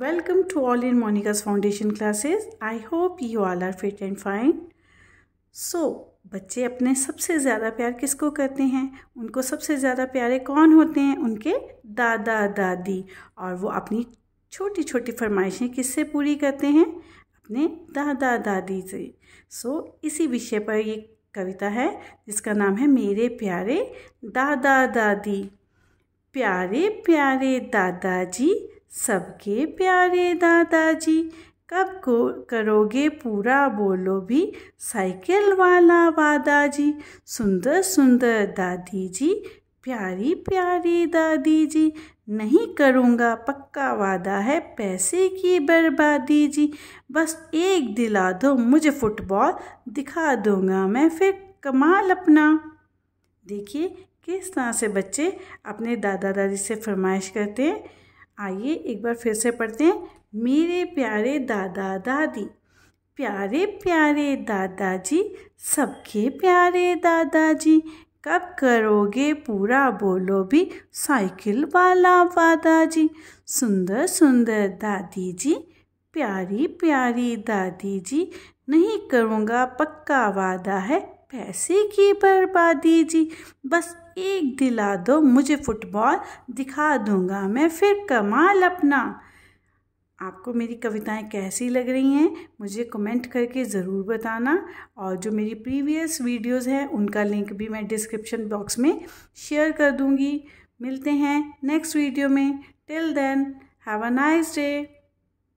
Welcome to all in Monica's foundation classes. I hope you all are fit and fine. So, बच्चे अपने सबसे ज़्यादा प्यार किसको करते हैं उनको सबसे ज़्यादा प्यारे कौन होते हैं उनके दादा दादी और वो अपनी छोटी छोटी फरमाइशें किससे पूरी करते हैं अपने दादा दादी से सो so, इसी विषय पर ये कविता है जिसका नाम है मेरे प्यारे दादा दादी प्यारे प्यारे दादाजी सबके प्यारे दादाजी कब को करोगे पूरा बोलो भी साइकिल वाला वादा जी सुंदर सुंदर दादी जी प्यारी प्यारी दादी जी नहीं करूँगा पक्का वादा है पैसे की बर्बादी जी बस एक दिला दो मुझे फुटबॉल दिखा दूँगा मैं फिर कमाल अपना देखिए किस तरह से बच्चे अपने दादा दादी से फरमाइश करते हैं आइए एक बार फिर से पढ़ते हैं मेरे प्यारे दादा दादी प्यारे प्यारे दादाजी सबके प्यारे दादाजी कब करोगे पूरा बोलो भी साइकिल वाला वादा जी सुंदर सुंदर दादी जी प्यारी प्यारी दादी जी नहीं करूँगा पक्का वादा है पैसे की बर्बादी जी बस एक दिला दो मुझे फुटबॉल दिखा दूंगा मैं फिर कमाल अपना आपको मेरी कविताएं कैसी लग रही हैं मुझे कमेंट करके ज़रूर बताना और जो मेरी प्रीवियस वीडियोस हैं उनका लिंक भी मैं डिस्क्रिप्शन बॉक्स में शेयर कर दूंगी मिलते हैं नेक्स्ट वीडियो में till then have a nice day